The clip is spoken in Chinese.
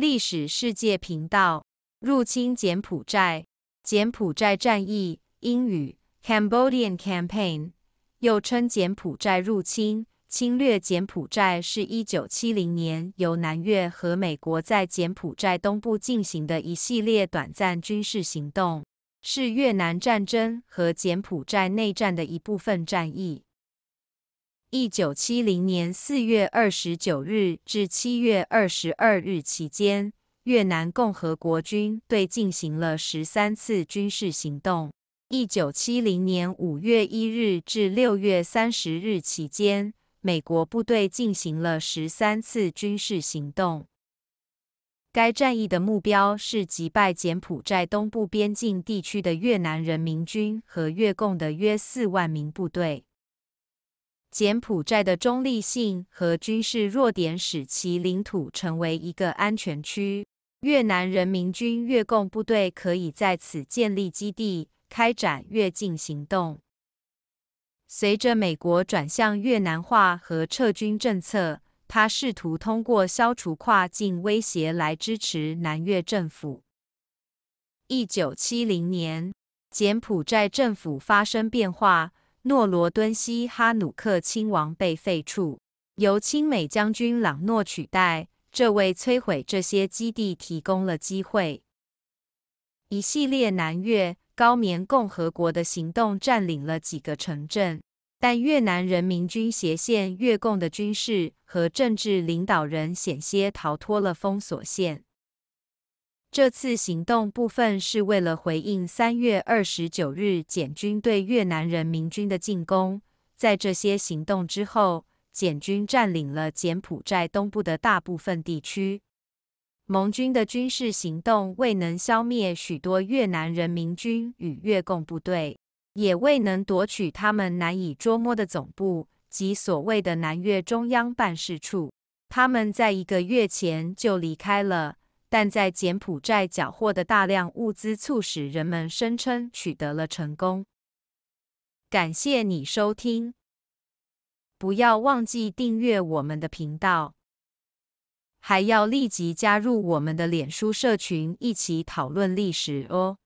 历史世界频道入侵柬埔寨，柬埔寨战役（英语：Cambodian Campaign），又称柬埔寨入侵、侵略柬埔寨，是一九七零年由南越和美国在柬埔寨东部进行的一系列短暂军事行动，是越南战争和柬埔寨内战的一部分战役。一九七零年四月二十九日至七月二十二日期间，越南共和国军队进行了十三次军事行动。一九七零年五月一日至六月三十日期间，美国部队进行了十三次军事行动。该战役的目标是击败柬埔寨东部边境地区的越南人民军和越共的约四万名部队。柬埔寨的中立性和军事弱点使其领土成为一个安全区，越南人民军越共部队可以在此建立基地，开展越境行动。随着美国转向越南化和撤军政策，他试图通过消除跨境威胁来支持南越政府。1970年，柬埔寨政府发生变化。诺罗敦西哈努克亲王被废黜，由亲美将军朗诺取代，这为摧毁这些基地提供了机会。一系列南越高棉共和国的行动占领了几个城镇，但越南人民军斜线越共的军事和政治领导人险些逃脱了封锁线。这次行动部分是为了回应三月二十九日柬军对越南人民军的进攻。在这些行动之后，柬军占领了柬埔寨东部的大部分地区。盟军的军事行动未能消灭许多越南人民军与越共部队，也未能夺取他们难以捉摸的总部及所谓的南越中央办事处。他们在一个月前就离开了。但在柬埔寨缴获的大量物资，促使人们声称取得了成功。感谢你收听，不要忘记订阅我们的频道，还要立即加入我们的脸书社群，一起讨论历史哦。